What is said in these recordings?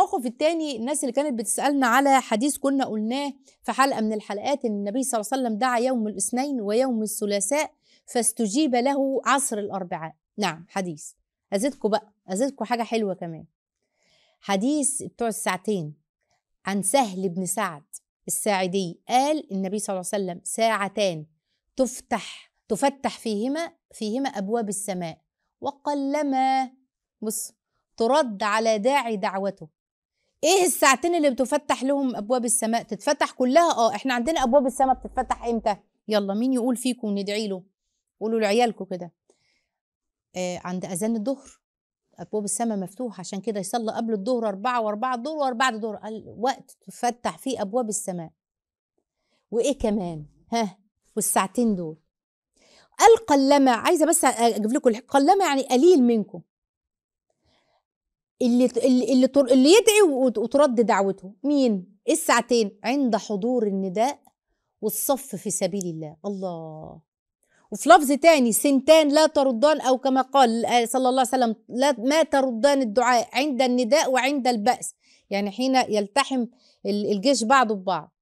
الموقف الثاني الناس اللي كانت بتسالنا على حديث كنا قلناه في حلقه من الحلقات ان النبي صلى الله عليه وسلم دعا يوم الاثنين ويوم الثلاثاء فاستجيب له عصر الاربعاء نعم حديث ازيدكم بقى ازيدكم حاجه حلوه كمان حديث بتوع الساعتين عن سهل بن سعد الساعدي قال النبي صلى الله عليه وسلم ساعتان تفتح تفتح فيهما فيهما ابواب السماء وقلما بص ترد على داعي دعوته ايه الساعتين اللي بتفتح لهم ابواب السماء تتفتح كلها اه احنا عندنا ابواب السماء بتتفتح امتى يلا مين يقول فيكم ندعي له قولوا لعيالكم كده آه عند اذان الظهر ابواب السماء مفتوحه عشان كده يصلى قبل الظهر أربعة وأربعة الظهر وأربعة الظهر وقت تفتح فيه ابواب السماء وايه كمان ها والساعتين دول القلمه عايزه بس اجيب لكم القلمه يعني قليل منكم اللي اللي اللي يدعي وترد دعوته مين الساعتين عند حضور النداء والصف في سبيل الله الله وفي لفظ تاني سنتان لا تردان او كما قال آه، صلى الله عليه وسلم لا ما تردان الدعاء عند النداء وعند البأس يعني حين يلتحم الجيش بعضه ببعض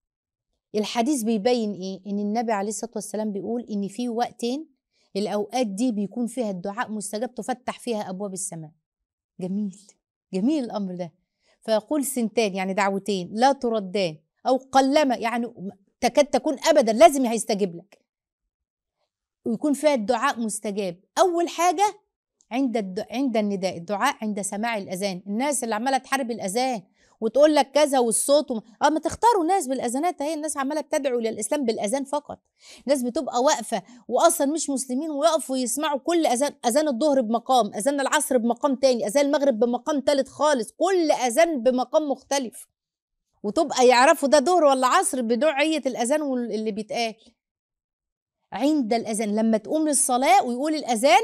الحديث بيبين ايه ان النبي عليه الصلاه والسلام بيقول ان في وقتين الاوقات دي بيكون فيها الدعاء مستجاب تفتح فيها ابواب السماء جميل جميل الأمر ده فيقول سنتان يعني دعوتين لا تردان أو قلما يعني تكاد تكون أبدا لازم هيستجيب لك ويكون فيها الدعاء مستجاب أول حاجة عند الد... عند النداء الدعاء عند سماع الأذان الناس اللي عمالة تحارب الأذان وتقول لك كذا والصوت وم... اه ما تختاروا ناس بالاذانات اهي الناس عماله بتدعو للاسلام بالاذان فقط ناس بتبقى واقفه واصلا مش مسلمين ويقفوا يسمعوا كل اذان اذان الظهر بمقام اذان العصر بمقام تاني اذان المغرب بمقام تالت خالص كل اذان بمقام مختلف وتبقى يعرفوا ده ظهر ولا عصر بنوعيه الاذان اللي بيتقال عند الاذان لما تقوم للصلاه ويقول الاذان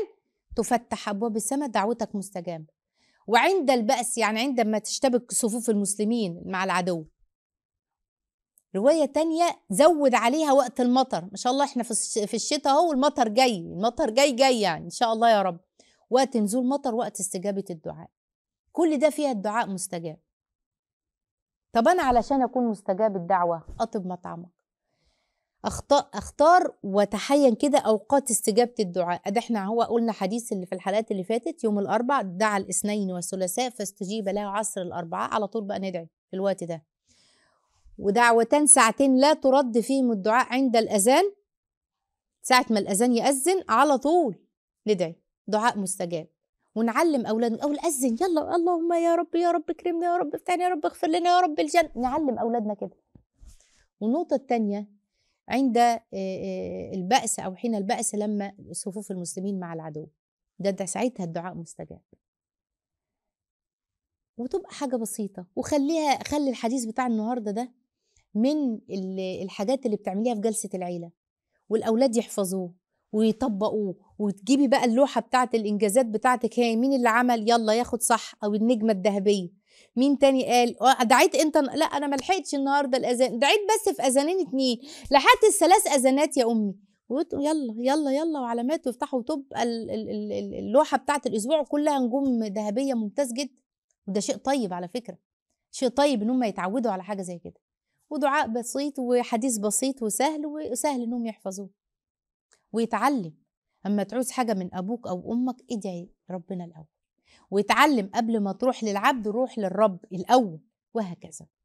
تفتح ابواب السماء دعوتك مستجابه وعند البأس يعني عندما تشتبك صفوف المسلمين مع العدو رواية تانية زود عليها وقت المطر ما شاء الله احنا في الشتاء اهو والمطر جاي المطر جاي جاي يعني ان شاء الله يا رب وقت نزول مطر وقت استجابة الدعاء كل ده فيها الدعاء مستجاب طب انا علشان اكون مستجاب الدعوة اطب مطعمك اختار وتحين كده اوقات استجابه الدعاء ده احنا هو قلنا حديث اللي في الحلقات اللي فاتت يوم الاربع دعا الاثنين والثلاثاء فاستجيب له عصر الاربعاء على طول بقى ندعي في الوقت ده ودعوتان ساعتين لا ترد فيهم الدعاء عند الاذان ساعه ما الاذان ياذن على طول ندعي دعاء مستجاب ونعلم اولادنا اول اذن يلا اللهم يا رب يا رب كرمنا يا رب افتحنا يا رب اغفر لنا يا رب الجنه نعلم اولادنا كده والنقطه الثانيه عند البأس أو حين البأس لما صفوف المسلمين مع العدو ده, ده ساعتها الدعاء مستجاب وتبقى حاجة بسيطة وخليها خلي الحديث بتاع النهاردة ده من الحاجات اللي بتعمليها في جلسة العيلة والأولاد يحفظوه ويطبقوه وتجيبي بقى اللوحة بتاعة الإنجازات بتاعتك هي مين اللي عمل يلا ياخد صح أو النجمة الذهبية مين تاني قال آه، دعيت انت لا انا ما لحقتش النهارده الاذان دعيت بس في اذانين اتنين لحقت الثلاث اذانات يا امي يلا يلا يلا وعلامات وافتحوا وتبقى اللوحه بتاعه الاسبوع كلها نجوم ذهبيه ممتاز جدا وده شيء طيب على فكره شيء طيب ان هم يتعودوا على حاجه زي كده ودعاء بسيط وحديث بسيط وسهل وسهل انهم يحفظوه ويتعلم اما تعوز حاجه من ابوك او امك ادعي ربنا الاول واتعلم قبل ما تروح للعبد روح للرب الأول وهكذا